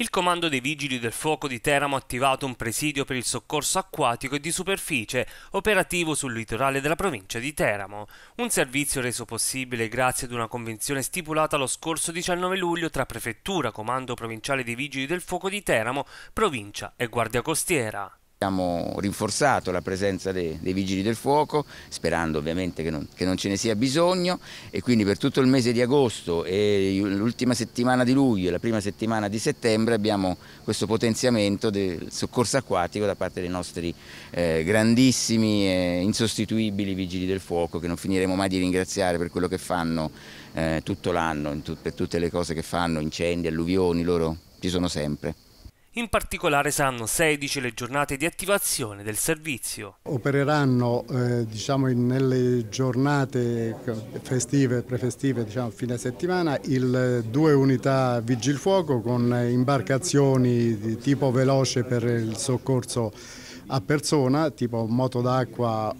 Il comando dei Vigili del Fuoco di Teramo ha attivato un presidio per il soccorso acquatico e di superficie operativo sul litorale della provincia di Teramo, un servizio reso possibile grazie ad una convenzione stipulata lo scorso 19 luglio tra Prefettura, Comando Provinciale dei Vigili del Fuoco di Teramo, Provincia e Guardia Costiera. Abbiamo rinforzato la presenza dei, dei, vigili del fuoco, sperando ovviamente che non, che non, ce ne sia bisogno e quindi per tutto il mese di agosto e l'ultima settimana di luglio e la prima settimana di settembre abbiamo questo potenziamento del soccorso acquatico da parte dei nostri eh, grandissimi e insostituibili vigili del fuoco che non finiremo mai di ringraziare per quello che fanno eh, tutto l'anno, tut per tutte le cose che fanno, incendi, alluvioni, loro ci sono sempre. In particolare saranno 16 le giornate di attivazione del servizio. Opereranno eh, diciamo, nelle giornate festive, prefestive, diciamo, fine settimana, il, eh, due unità vigilfuoco con eh, imbarcazioni di tipo veloce per il soccorso a persona, tipo moto d'acqua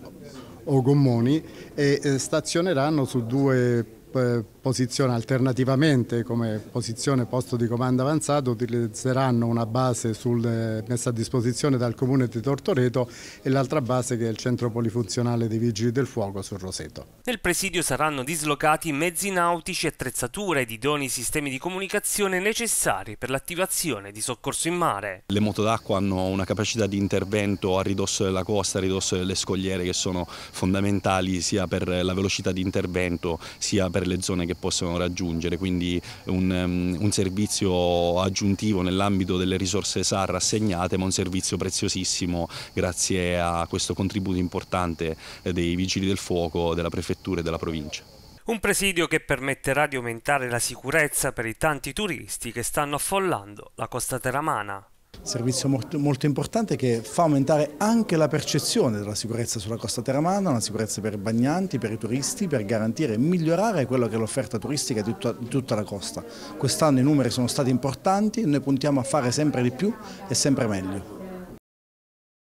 o gommoni e eh, stazioneranno su due eh, posizione alternativamente come posizione posto di comando avanzato utilizzeranno una base sul, eh, messa a disposizione dal comune di Tortoreto e l'altra base che è il centro polifunzionale dei vigili del fuoco sul Roseto. Nel presidio saranno dislocati mezzi nautici, attrezzature ed idoni sistemi di comunicazione necessari per l'attivazione di soccorso in mare. Le moto d'acqua hanno una capacità di intervento a ridosso della costa, a ridosso delle scogliere che sono fondamentali sia per la velocità di intervento sia per per le zone che possono raggiungere, quindi un, um, un servizio aggiuntivo nell'ambito delle risorse SAR assegnate, ma un servizio preziosissimo grazie a questo contributo importante eh, dei vigili del fuoco, della prefettura e della provincia. Un presidio che permetterà di aumentare la sicurezza per i tanti turisti che stanno affollando la costa teramana servizio molto, molto, importante che fa aumentare anche la percezione della sicurezza sulla costa teramana, una sicurezza per i bagnanti, per i turisti, per garantire e migliorare quello che è l'offerta turistica di tutta, di tutta la costa. Quest'anno i numeri sono stati importanti, noi puntiamo a fare sempre di più e sempre meglio.